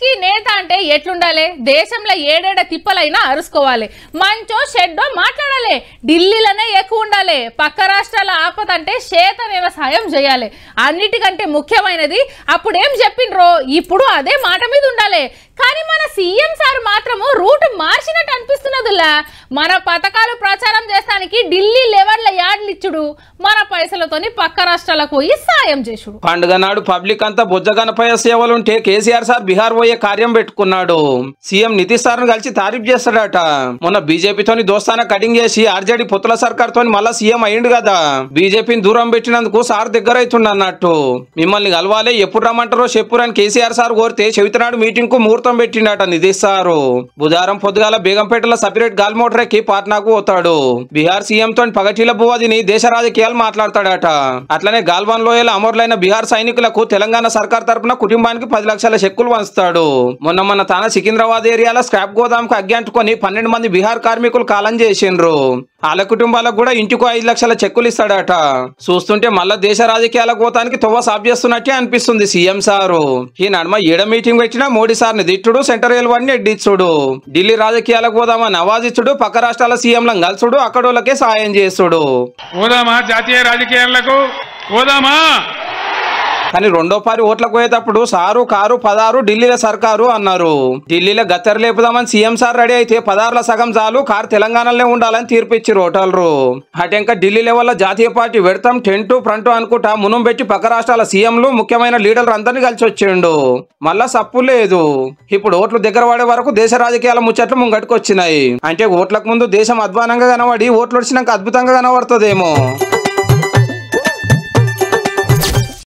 కి నేత అంటే ఎట్లుండాలి దేశంలో ఏడేడ తిప్పలైనా అరుసుకోవాలి మంచో షెడ్డో మాట్లాడాలి ఢిల్లీలోనే ఎక్కువ ఉండాలి పక్క రాష్ట్రాల ఆపద అంటే శ్వేత వ్యవసాయం చేయాలి అన్నిటికంటే ముఖ్యమైనది అప్పుడేం చెప్పిండ్రో ఇప్పుడు అదే మాట మీద ఉండాలి కానీ మన సీఎం సార్ మాత్రము రూట్ మార్చినట్టు అనిపిస్తున్నదిలా మన పథకాలు ప్రచారం చేస్తానికి ఢిల్లీ లెవెల్ల యాడ్లు ఇచ్చుడు మన పైసలతోని పక్క రాష్ట్రాలకు పోయి సాయం చేసుడు పండుగ నాడు పబ్లిక్ అంతా బుజ్జ సేవలుంటే కేసీఆర్ సార్ బీహార్ పోయే కార్యం పెట్టుకున్నాడు సీఎం నితీష్ సార్ ను కలిసి తారీఫ్ చేస్తాడట మొన్న బీజేపీతోని దోస్తాన కటింగ్ చేసి ఆర్జేడీ పుతుల సర్కార్ తో మళ్ళా సీఎం అయ్యిండు కదా బీజేపీని దూరం పెట్టినందుకు సార్ దగ్గర అన్నట్టు మిమ్మల్ని కలవాలి ఎప్పుడు రమ్మంటారో చెప్పురని కేసీఆర్ సార్ కోరితే చవితనాడు మీటింగ్ కు ముహూర్తం పెట్టిండట నితీష్ సారు బుధారం పొద్దుగాల బేగంపేటలో సపరేట్ గాల్మోటర్ ఠాక్రేకి పాట్నాకు పోతాడు బీహార్ సీఎం తో భువాదిని దేశ రాజకీయాలు మాట్లాడతాడట అట్లనే గాల్వాన్ లోయల అమరులైన బీహార్ సైనికులకు తెలంగాణ సర్కార్ తరపున కుటుంబానికి పది లక్షల చెక్కులు వంచుతాడు మొన్న మన తాన సికింద్రాబాద్ ఏరియాలో స్క్రాప్ గోదాంకు అగ్గి అంటుకొని పన్నెండు మంది బీహార్ కార్మికులు కాలం చేసిండ్రు వాళ్ళ కుటుంబాలకు కూడా ఇంటికో ఐదు లక్షల చెక్కులు ఇస్తాడట చూస్తుంటే మళ్ళా దేశ రాజకీయాల గోతానికి తువ్వ సాఫ్ చేస్తున్నట్టే అనిపిస్తుంది సీఎం సారు ఈ నడుమ ఏడ మీటింగ్ పెట్టినా మోడీ సార్ని దిట్టుడు సెంటర్ వాడిని ఎడ్డిచ్చుడు ఢిల్లీ రాజకీయాలకు పోదామా నవాజిచ్చుడు పక్క రాష్ట్రాల సీఎంలను కలుసుడు అక్కడోళ్ళకే సాయం చేస్తుడు పోదామా జాతీయ రాజకీయాలకు పోదామా కానీ రెండో పారి ఓట్లకు పోయేటప్పుడు సారు కారు పదారు ఢిల్లీలో సర్కారు అన్నారు ఢిల్లీలో గత్తర్ లేపుదామని సీఎం సార్ రెడీ అయితే పదార్ల సగం చాలు కారు తెలంగాణలోనే ఉండాలని తీర్పు ఇచ్చారు ఓటర్లు ఇంకా ఢిల్లీ లెవెల్లో జాతీయ పార్టీ పెడతాం టెంట్ ఫ్రంట్ అనుకుంటా మునం పెట్టి పక్క రాష్ట్రాల సీఎంలు ముఖ్యమైన లీడర్లు అందరినీ కలిసి వచ్చిండు మళ్ళా సప్పు లేదు ఇప్పుడు ఓట్లు దగ్గర వాడే వరకు దేశ రాజకీయాల ముచ్చట్లు ముంగట్టుకొచ్చినాయి అంటే ఓట్లకు ముందు దేశం అధ్వానంగా కనబడి ఓట్లు వచ్చినాక అద్భుతంగా కనబడుతుందేమో